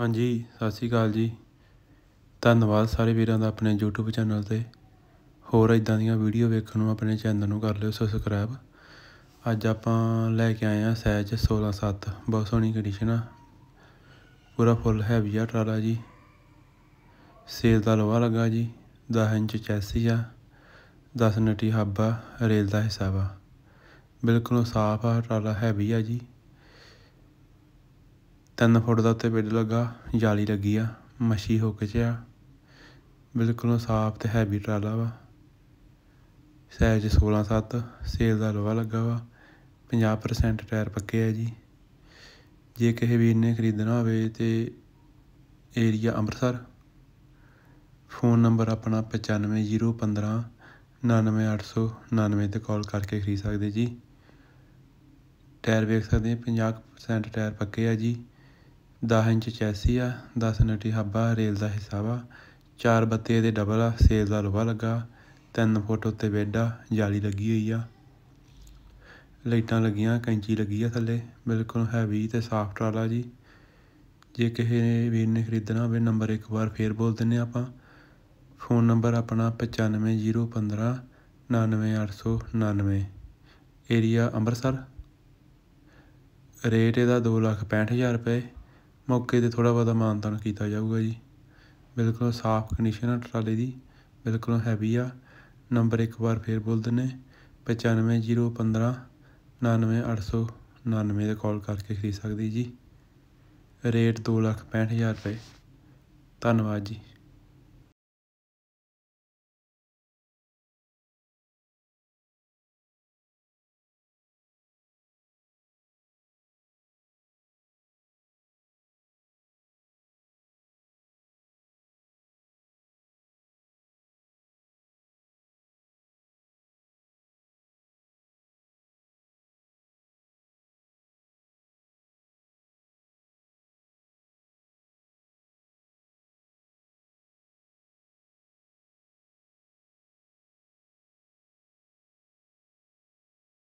ਹਾਂਜੀ ਸਤਿ ਸ਼੍ਰੀ ਅਕਾਲ ਜੀ ਧੰਨਵਾਦ ਸਾਰੇ ਵੀਰਾਂ ਦਾ ਆਪਣੇ YouTube ਚੈਨਲ 'ਤੇ ਹੋਰ ਇਦਾਂ ਦੀਆਂ ਵੀਡੀਓ ਵੇਖਣ ਨੂੰ ਆਪਣੇ ਚੈਨਲ ਨੂੰ ਕਰ ਲਿਓ ਸਬਸਕ੍ਰਾਈਬ ਅੱਜ ਆਪਾਂ ਲੈ ਕੇ ਆਏ ਆ ਸੈਜ 167 ਬਹੁਤ ਸੋਹਣੀ ਕੰਡੀਸ਼ਨ ਆ ਪੂਰਾ ਫੁੱਲ ਹੈਵੀ ਆ ਟਰਾਲਾ ਜੀ ਸੇਲ ਦਾ ਲੋਹਾ ਲੱਗਾ ਜੀ 10 ਇੰਚ ਚੈਸੀ ਆ 10 ਨਟੀ ਹੱਬ ਆ ਰੇਲ ਦਾ ਹਿਸਾਬਾ ਬਿਲਕੁਲ ਸਾਫ਼ ਆ ਟਰਾਲਾ ਹੈਵੀ ਆ ਜੀ ਤਿੰਨ ਫੁੱਟ ਦਾ ਉੱਤੇ ਬਿੱਡ ਲੱਗਾ ਜਾਲੀ ਲੱਗੀ ਆ ਮੱਛੀ ਹੁੱਕ 'ਚ ਆ ਬਿਲਕੁਲ ਸਾਫ਼ ਤੇ ਹੈਵੀ ਟਰਾਲਾ ਵਾ ਸਾਈਜ਼ 16 7 ਸੇਲ ਦਾ ਲਵਾ ਲੱਗਾ ਵਾ 50% ਟਾਇਰ ਪੱਕੇ ਆ ਜੀ ਜੇ ਕਿਸੇ ਵੀਰ ਨੇ ਖਰੀਦਣਾ ਹੋਵੇ ਤੇ ਏਰੀਆ ਅੰਮ੍ਰਿਤਸਰ ਫੋਨ ਨੰਬਰ ਆਪਣਾ 95015 99899 ਤੇ ਕਾਲ ਕਰਕੇ ਖਰੀਦ ਸਕਦੇ ਜੀ ਟਾਇਰ ਵੇਖ ਸਕਦੇ 50% ਟਾਇਰ ਪੱਕੇ ਆ ਜੀ 10 ਇੰਚ ਚੈਸੀ ਆ 10 ਨਟੀ ਹੱਬਾ ਰੇਲ ਦਾ ਹਿੱਸਾ ਵਾ ਚਾਰ ਬੱਤੇ ਇਹਦੇ ਡਬਲ ਆ ਸੇਲ ਦਾ ਲੋਹਾ ਲੱਗਾ ਤਿੰਨ ਫੁੱਟ ਉੱਤੇ ਬੈੱਡ ਆ ਜਾਲੀ ਲੱਗੀ ਹੋਈ ਆ ਲਾਈਟਾਂ ਲੱਗੀਆਂ ਕੈਂਚੀ ਲੱਗੀ ਆ ਥੱਲੇ ਬਿਲਕੁਲ ਹੈਵੀ ਤੇ ਸਾਫ ਟਰਾਲਾ ਜੀ ਜੇ ਕਿਸੇ ਵੀਰ ਨੇ ਖਰੀਦਣਾ ਹੋਵੇ ਨੰਬਰ ਇੱਕ ਵਾਰ ਫੇਰ ਬੋਲ ਦਿੰਨੇ ਆਪਾਂ ਫੋਨ ਨੰਬਰ ਆਪਣਾ 95015 99899 ਏਰੀਆ ਅੰਮ੍ਰਿਤਸਰ ਰੇਟ ਇਹਦਾ 2 ਲੱਖ 65000 ਰੁਪਏ ਮੌਕੇ 'ਤੇ ਥੋੜਾ ਬਹੁਤਾ ਮਾਨਤਨ ਕੀਤਾ ਜਾਊਗਾ ਜੀ ਬਿਲਕੁਲ ਸਾਫ਼ ਕੰਡੀਸ਼ਨ ਹੈ ਟਰਾਲੇ ਦੀ ਬਿਲਕੁਲ ਹੈਵੀ ਆ ਨੰਬਰ ਇੱਕ ਵਾਰ ਫੇਰ ਬੋਲ ਦਿੰਨੇ 95015 99899 ਦੇ ਕਾਲ ਕਰਕੇ ਖਰੀਦ ਸਕਦੇ ਜੀ ਰੇਟ 2 ਲੱਖ 65 ਹਜ਼ਾਰ ਰੁਪਏ ਧੰਨਵਾਦ ਜੀ